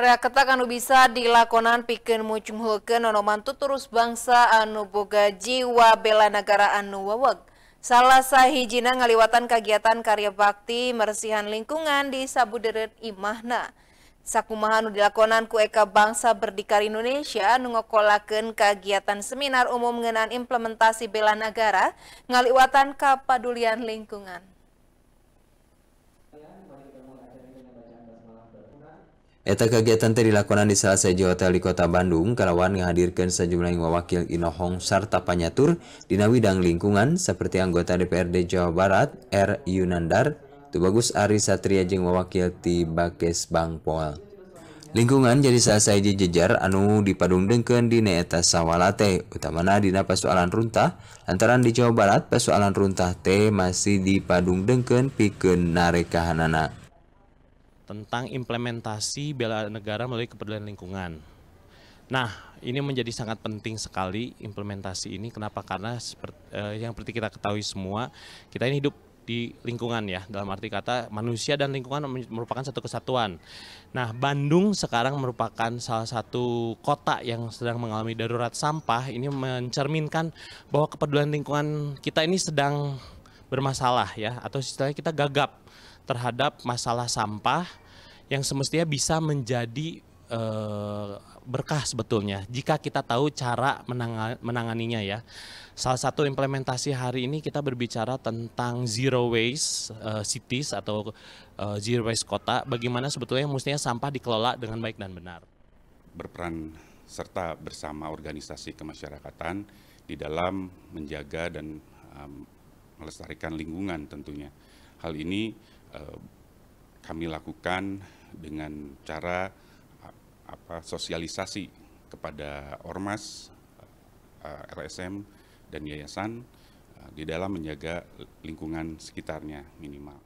Reaketa kanu bisa dilakonan pikeun mucumhulkeun nonomantut terus bangsa anu boga jiwa bela negara anu wawag. Salah sahijina ngaliwatan kegiatan karya bakti mersihan lingkungan di Sabuderet Imahna. Sakumaha anu dilakonan ku Eka Bangsa Berdikari Indonesia anu ngokolakeun kegiatan seminar umum mengenai implementasi bela negara ngaliwatan kapadulian lingkungan. kegiatan ter dilakkonan di salah saja hotel kota Bandungkalawan menghadirkan sejumlah wawakkil Inohong Sarta Panyatur Di Widang lingkungan seperti anggota DPR Jawa Barat R Yunandar Tubagus Ari Saria Jing wawakkil dibakes Bangpoa lingkungan jadi saat saja jejar anu dipadung-dengken Dieta sawwalate utama Dina persoalan runtah lantaran di Jawa Barat persoalan runtah T masih dipadung-dengken piken nakahanana tentang implementasi bela negara melalui kepedulian lingkungan. Nah, ini menjadi sangat penting sekali implementasi ini. Kenapa? Karena seperti, eh, yang seperti kita ketahui semua, kita ini hidup di lingkungan ya. Dalam arti kata manusia dan lingkungan merupakan satu kesatuan. Nah, Bandung sekarang merupakan salah satu kota yang sedang mengalami darurat sampah. Ini mencerminkan bahwa kepedulian lingkungan kita ini sedang bermasalah ya atau istilahnya kita gagap terhadap masalah sampah yang semestinya bisa menjadi eh, berkah sebetulnya jika kita tahu cara menanganinya ya. Salah satu implementasi hari ini kita berbicara tentang zero waste uh, cities atau uh, zero waste kota, bagaimana sebetulnya mestinya sampah dikelola dengan baik dan benar. Berperan serta bersama organisasi kemasyarakatan di dalam menjaga dan um, melestarikan lingkungan tentunya. Hal ini Eh, kami lakukan dengan cara eh, apa sosialisasi kepada ormas, eh, LSM dan yayasan eh, di dalam menjaga lingkungan sekitarnya minimal.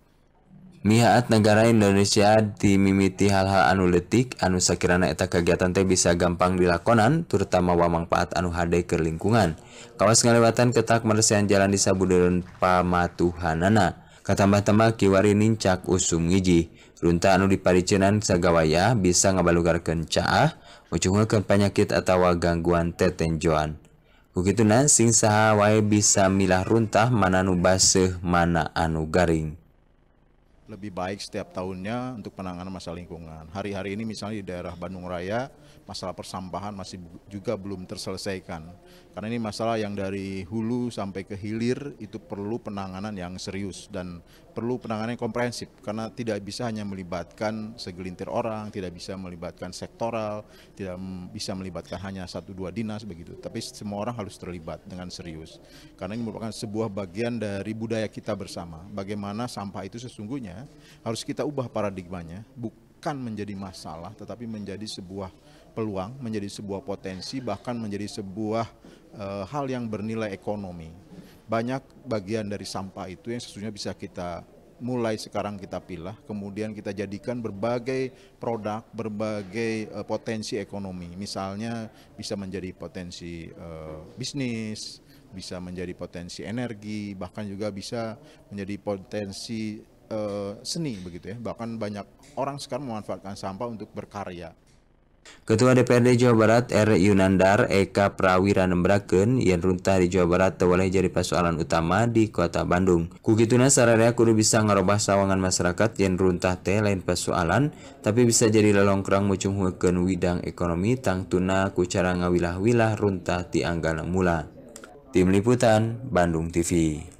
Mihaat negara Indonesia dimimiti hal-hal anu letik, anu sakirana eta kegiatan teh bisa gampang dilakonan, terutama wa manfaat anu hade ke lingkungan. Kawas ngalewatan ketak meresian jalan di Sabudeun Pamatuhanana. tambah-tama Kiwari nicak usum ngiji Runta anu di par cenan Saagawayya bisa ngabal lugararkan caah menungkan panyakit atawa gangguan tetenjoan Buki tunan singsa Hawai bisa milah runtah manau basese mana anu garing. lebih baik setiap tahunnya untuk penanganan masalah lingkungan. Hari-hari ini misalnya di daerah Bandung Raya, masalah persampahan masih juga belum terselesaikan. Karena ini masalah yang dari hulu sampai ke hilir itu perlu penanganan yang serius dan perlu penanganan yang komprehensif karena tidak bisa hanya melibatkan segelintir orang, tidak bisa melibatkan sektoral, tidak bisa melibatkan hanya satu dua dinas begitu. Tapi semua orang harus terlibat dengan serius karena ini merupakan sebuah bagian dari budaya kita bersama. Bagaimana sampah itu sesungguhnya harus kita ubah paradigmanya, bukan menjadi masalah tetapi menjadi sebuah peluang, menjadi sebuah potensi bahkan menjadi sebuah uh, hal yang bernilai ekonomi banyak bagian dari sampah itu yang sesungguhnya bisa kita mulai sekarang kita pilah, kemudian kita jadikan berbagai produk, berbagai uh, potensi ekonomi. Misalnya bisa menjadi potensi uh, bisnis, bisa menjadi potensi energi, bahkan juga bisa menjadi potensi uh, seni begitu ya. Bahkan banyak orang sekarang memanfaatkan sampah untuk berkarya. Ketua DPRD Jawa Barat R. Yunandar Eka Prawira nembraken yang runtah di Jawa Barat tewaleh jadi persoalan utama di kota Bandung. Kukituna sararea kudu bisa ngerubah sawangan masyarakat yang runtah teh lain persoalan, tapi bisa jadi lelongkrang mucunghuekeun widang ekonomi tangtuna ku cara ngawilah-wilah runtah ti mula. Tim Liputan, Bandung TV.